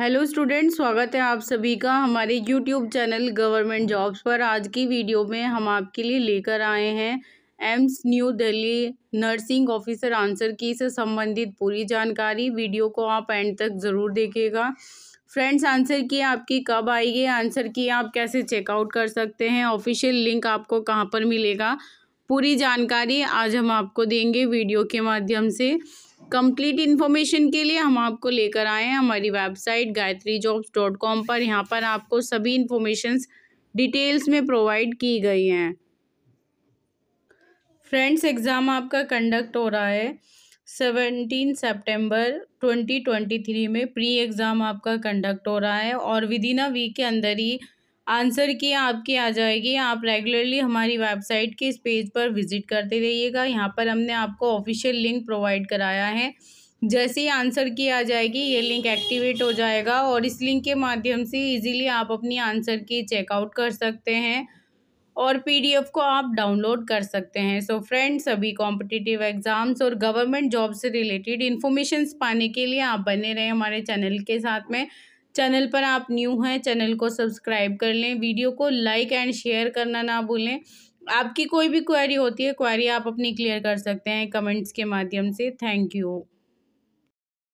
hello student स्वागत है आप सभी का हमारे यूट्यूब चैनल गवर्नमेंट जॉब्स पर आज की वीडियो में हम आपके लिए लेकर आए हैं AIIMS New Delhi nursing officer answer key से संबंधित पूरी जानकारी वीडियो को आप एंड तक ज़रूर देखिएगा फ्रेंड्स आंसर की आपकी कब आएगी आंसर की आप कैसे चेकआउट कर सकते हैं ऑफिशियल लिंक आपको कहाँ पर मिलेगा पूरी जानकारी आज हम आपको देंगे वीडियो के माध्यम से कंप्लीट इन्फॉर्मेशन के लिए हम आपको लेकर आए हैं हमारी website Gayatri jobs dot com पर यहाँ पर आपको सभी इन्फॉर्मेशंस डिटेल्स में प्रोवाइड की गई हैं फ्रेंड्स एग्ज़ाम आपका कंडक्ट हो रहा है सेवनटीन सितंबर थ्री में प्री एग्ज़ाम आपका कंडक्ट हो रहा है और विद इन अ वीक के अंदर ही आंसर की आपकी आ जाएगी आप रेगुलरली हमारी वेबसाइट के इस पेज पर विज़िट करते रहिएगा यहाँ पर हमने आपको ऑफिशियल लिंक प्रोवाइड कराया है जैसे ही आंसर की आ जाएगी ये लिंक एक्टिवेट हो जाएगा और इस लिंक के माध्यम से इजीली आप अपनी आंसर की चेकआउट कर सकते हैं और पीडीएफ को आप डाउनलोड कर सकते हैं सो so फ्रेंड्स सभी कॉम्पिटिटिव एग्ज़ाम्स और गवर्नमेंट जॉब से रिलेटेड इन्फॉर्मेशन पाने के लिए आप बने रहें हमारे चैनल के साथ में चैनल पर आप न्यू हैं चैनल को सब्सक्राइब कर लें वीडियो को लाइक एंड शेयर करना ना भूलें आपकी कोई भी क्वेरी होती है क्वेरी आप अपनी क्लियर कर सकते हैं कमेंट्स के माध्यम से थैंक यू